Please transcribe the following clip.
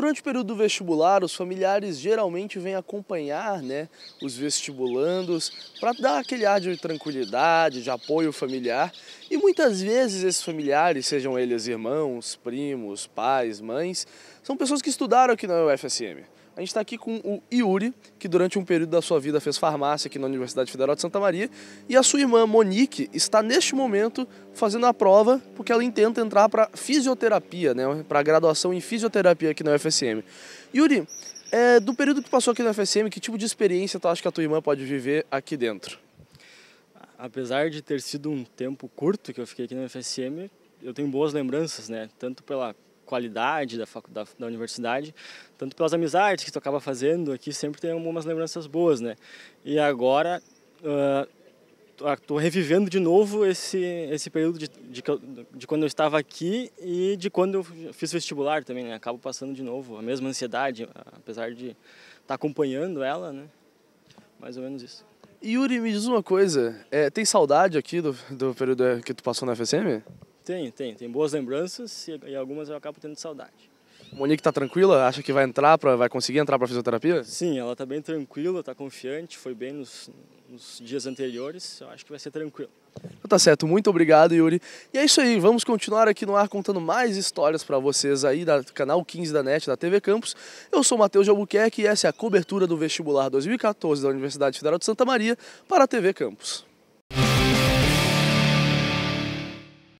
Durante o período do vestibular, os familiares geralmente vêm acompanhar né, os vestibulandos para dar aquele ar de tranquilidade, de apoio familiar. E muitas vezes esses familiares, sejam eles irmãos, primos, pais, mães, são pessoas que estudaram aqui na UFSM. A gente está aqui com o Yuri, que durante um período da sua vida fez farmácia aqui na Universidade Federal de Santa Maria, e a sua irmã Monique está neste momento fazendo a prova porque ela intenta entrar para fisioterapia, né, para graduação em fisioterapia aqui na UFSM. Yuri, é, do período que passou aqui na UFSM, que tipo de experiência tu acha que a tua irmã pode viver aqui dentro? Apesar de ter sido um tempo curto que eu fiquei aqui na UFSM, eu tenho boas lembranças, né? Tanto pela qualidade da, da, da universidade, tanto pelas amizades que tu acaba fazendo aqui, sempre tem algumas lembranças boas, né? E agora estou revivendo de novo esse, esse período de, de, de, quando eu estava aqui e de quando eu fiz vestibular também, né? Acabo passando de novo a mesma ansiedade, apesar de estar tá acompanhando ela, né? Mais ou menos isso. Yuri, me diz uma coisa, é, tem saudade aqui do, do período que tu passou na FSM? Tem, tem. Tem boas lembranças e, e algumas eu acabo tendo saudade. Monique tá tranquila? Acha que vai entrar, pra, vai conseguir entrar para fisioterapia? Sim, ela tá bem tranquila, tá confiante, foi bem nos, nos dias anteriores, eu acho que vai ser tranquilo. Então tá certo, muito obrigado, Yuri. E é isso aí, vamos continuar aqui no ar contando mais histórias para vocês aí da canal 15 da NET, da TV Campus. Eu sou Matheus de Albuquerque e essa é a cobertura do vestibular 2014 da Universidade Federal de Santa Maria para a TV Campus.